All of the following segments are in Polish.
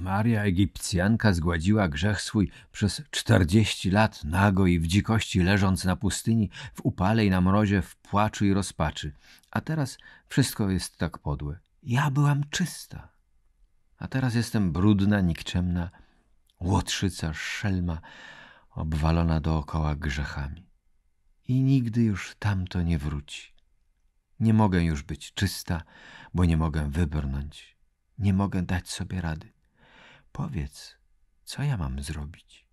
Maria Egipcjanka zgładziła grzech swój przez czterdzieści lat nago i w dzikości leżąc na pustyni, w upale i na mrozie, w płaczu i rozpaczy. A teraz wszystko jest tak podłe. Ja byłam czysta, a teraz jestem brudna, nikczemna, łotrzyca, szelma, obwalona dookoła grzechami. I nigdy już tamto nie wróci. Nie mogę już być czysta, bo nie mogę wybrnąć. Nie mogę dać sobie rady. Powiedz, co ja mam zrobić?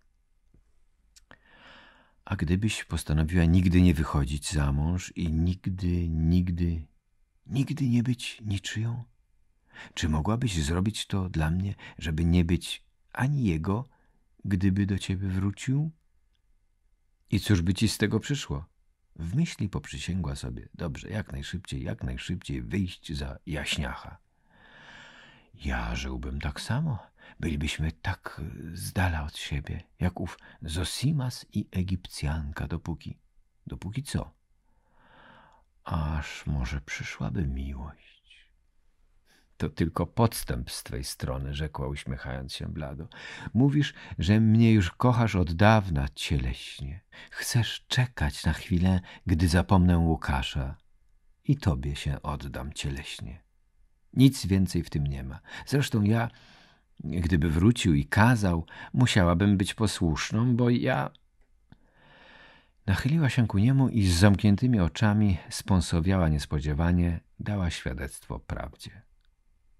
A gdybyś postanowiła nigdy nie wychodzić za mąż i nigdy, nigdy, nigdy nie być niczyją? Czy mogłabyś zrobić to dla mnie, żeby nie być ani jego, gdyby do ciebie wrócił? I cóż by ci z tego przyszło? W myśli poprzysięgła sobie, dobrze, jak najszybciej, jak najszybciej wyjść za jaśniacha. Ja żyłbym tak samo, Bylibyśmy tak e, z dala od siebie, jak ów Zosimas i Egipcjanka, dopóki... Dopóki co? Aż może przyszłaby miłość. To tylko podstęp z twej strony, rzekła uśmiechając się blado. Mówisz, że mnie już kochasz od dawna cieleśnie. Chcesz czekać na chwilę, gdy zapomnę Łukasza. I tobie się oddam cieleśnie. Nic więcej w tym nie ma. Zresztą ja Gdyby wrócił i kazał, musiałabym być posłuszną, bo ja... Nachyliła się ku niemu i z zamkniętymi oczami sponsowiała niespodziewanie, dała świadectwo prawdzie.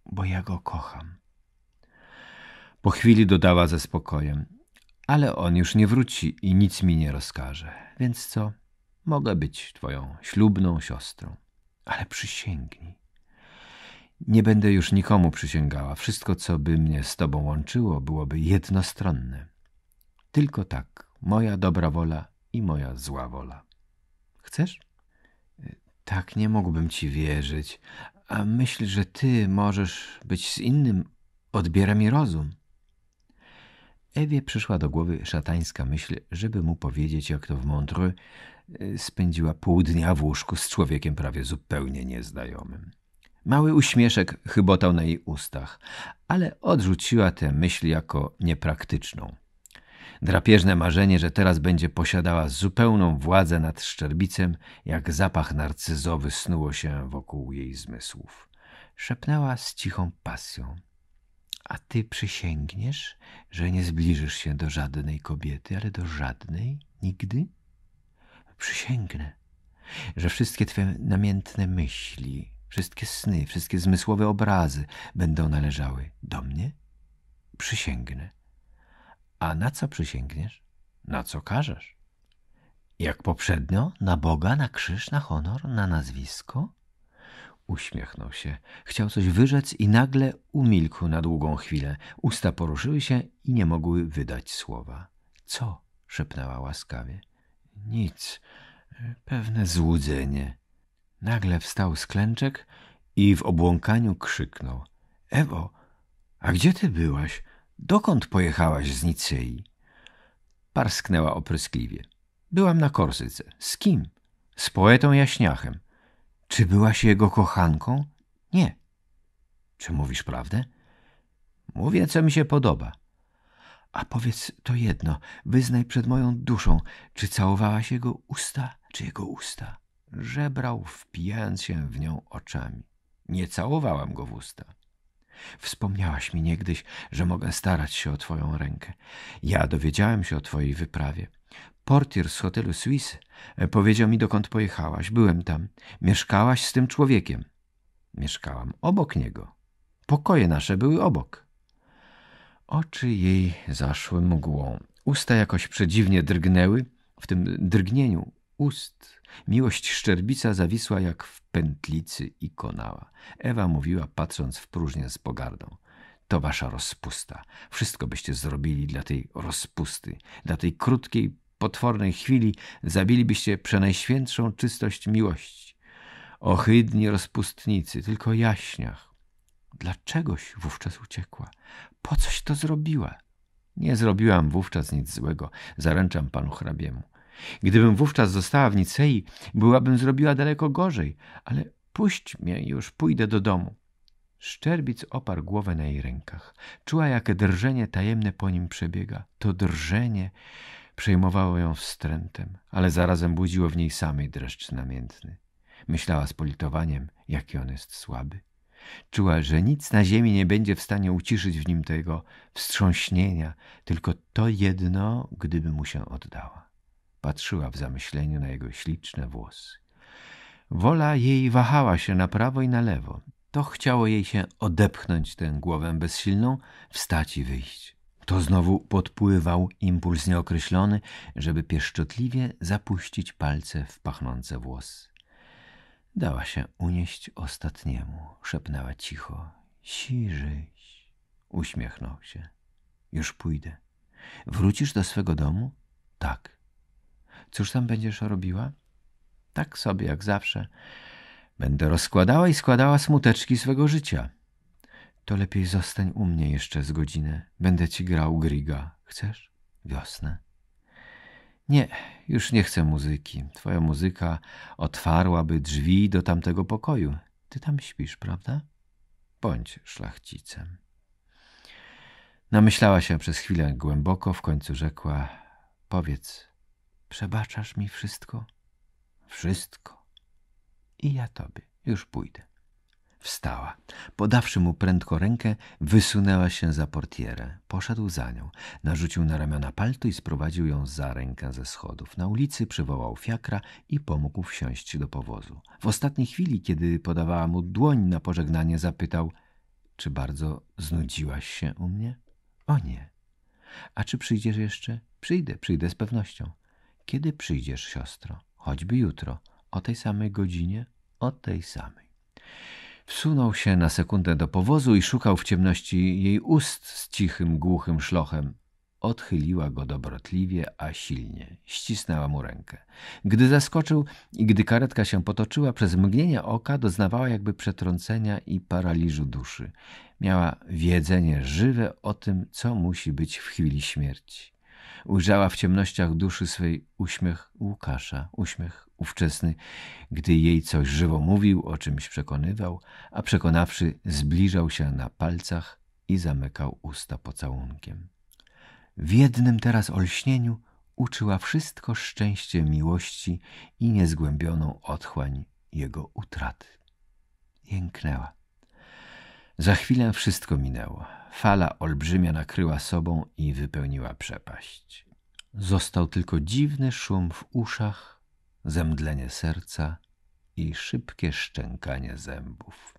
Bo ja go kocham. Po chwili dodała ze spokojem. Ale on już nie wróci i nic mi nie rozkaże. Więc co? Mogę być twoją ślubną siostrą. Ale przysięgnij, nie będę już nikomu przysięgała. Wszystko, co by mnie z tobą łączyło, byłoby jednostronne. Tylko tak, moja dobra wola i moja zła wola. Chcesz? E, tak, nie mógłbym ci wierzyć. A myśl, że ty możesz być z innym, odbiera mi rozum. Ewie przyszła do głowy szatańska myśl, żeby mu powiedzieć, jak to w Montreux e, spędziła pół dnia w łóżku z człowiekiem prawie zupełnie nieznajomym. Mały uśmieszek chybotał na jej ustach, ale odrzuciła tę myśl jako niepraktyczną. Drapieżne marzenie, że teraz będzie posiadała zupełną władzę nad szczerbicem, jak zapach narcyzowy snuło się wokół jej zmysłów. Szepnęła z cichą pasją. A ty przysięgniesz, że nie zbliżysz się do żadnej kobiety, ale do żadnej nigdy? Przysięgnę, że wszystkie twoje namiętne myśli, Wszystkie sny, wszystkie zmysłowe obrazy będą należały do mnie? Przysięgnę. A na co przysięgniesz? Na co każesz? Jak poprzednio? Na Boga, na krzyż, na honor, na nazwisko? Uśmiechnął się. Chciał coś wyrzec i nagle umilkł na długą chwilę. Usta poruszyły się i nie mogły wydać słowa. Co? szepnęła łaskawie. Nic. Pewne złudzenie. Nagle wstał z klęczek i w obłąkaniu krzyknął. Ewo, a gdzie ty byłaś? Dokąd pojechałaś z Nicei? Parsknęła opryskliwie. Byłam na Korsyce. Z kim? Z poetą Jaśniachem. Czy byłaś jego kochanką? Nie. Czy mówisz prawdę? Mówię, co mi się podoba. A powiedz to jedno, wyznaj przed moją duszą, czy całowałaś jego usta, czy jego usta? Żebrał, wpijając się w nią oczami. Nie całowałam go w usta. Wspomniałaś mi niegdyś, że mogę starać się o twoją rękę. Ja dowiedziałem się o twojej wyprawie. Portier z hotelu Suisse e, powiedział mi, dokąd pojechałaś. Byłem tam. Mieszkałaś z tym człowiekiem. Mieszkałam obok niego. Pokoje nasze były obok. Oczy jej zaszły mgłą. Usta jakoś przedziwnie drgnęły. W tym drgnieniu ust. Miłość Szczerbica zawisła jak w pętlicy i konała. Ewa mówiła, patrząc w próżnię z pogardą. To wasza rozpusta. Wszystko byście zrobili dla tej rozpusty, dla tej krótkiej, potwornej chwili zabilibyście przenajświętszą czystość miłości. Ohydni rozpustnicy, tylko jaśniach. Dlaczegoś wówczas uciekła? Po coś to zrobiła? Nie zrobiłam wówczas nic złego, zaręczam panu hrabiemu. Gdybym wówczas została w Nicei, byłabym zrobiła daleko gorzej, ale puść mnie już, pójdę do domu. Szczerbic oparł głowę na jej rękach. Czuła, jakie drżenie tajemne po nim przebiega. To drżenie przejmowało ją wstrętem, ale zarazem budziło w niej samej dreszcz namiętny. Myślała z politowaniem, jaki on jest słaby. Czuła, że nic na ziemi nie będzie w stanie uciszyć w nim tego wstrząśnienia, tylko to jedno, gdyby mu się oddała. Patrzyła w zamyśleniu na jego śliczne włosy. Wola jej wahała się na prawo i na lewo. To chciało jej się odepchnąć tę głowę bezsilną, wstać i wyjść. To znowu podpływał impuls nieokreślony, żeby pieszczotliwie zapuścić palce w pachnące włosy. Dała się unieść ostatniemu, szepnęła cicho. Siżyś. Uśmiechnął się. Już pójdę. Wrócisz do swego domu? Tak. Cóż tam będziesz robiła? Tak sobie, jak zawsze. Będę rozkładała i składała smuteczki swego życia. To lepiej zostań u mnie jeszcze z godzinę. Będę ci grał griga. Chcesz? Wiosnę. Nie, już nie chcę muzyki. Twoja muzyka otwarłaby drzwi do tamtego pokoju. Ty tam śpisz, prawda? Bądź szlachcicem. Namyślała się przez chwilę głęboko, w końcu rzekła: Powiedz, Przebaczasz mi wszystko? Wszystko. I ja tobie. Już pójdę. Wstała. Podawszy mu prędko rękę, wysunęła się za portierę. Poszedł za nią. Narzucił na ramiona palto i sprowadził ją za rękę ze schodów. Na ulicy przywołał fiakra i pomógł wsiąść do powozu. W ostatniej chwili, kiedy podawała mu dłoń na pożegnanie, zapytał – Czy bardzo znudziłaś się u mnie? – O nie. – A czy przyjdziesz jeszcze? – Przyjdę, przyjdę z pewnością. Kiedy przyjdziesz, siostro? Choćby jutro. O tej samej godzinie? O tej samej. Wsunął się na sekundę do powozu i szukał w ciemności jej ust z cichym, głuchym szlochem. Odchyliła go dobrotliwie, a silnie. Ścisnęła mu rękę. Gdy zaskoczył i gdy karetka się potoczyła, przez mgnienie oka doznawała jakby przetrącenia i paraliżu duszy. Miała wiedzenie żywe o tym, co musi być w chwili śmierci. Ujrzała w ciemnościach duszy swej uśmiech Łukasza, uśmiech ówczesny, gdy jej coś żywo mówił, o czymś przekonywał, a przekonawszy zbliżał się na palcach i zamykał usta pocałunkiem. W jednym teraz olśnieniu uczyła wszystko szczęście miłości i niezgłębioną otchłań jego utraty. Jęknęła. Za chwilę wszystko minęło. Fala olbrzymia nakryła sobą i wypełniła przepaść. Został tylko dziwny szum w uszach, zemdlenie serca i szybkie szczękanie zębów.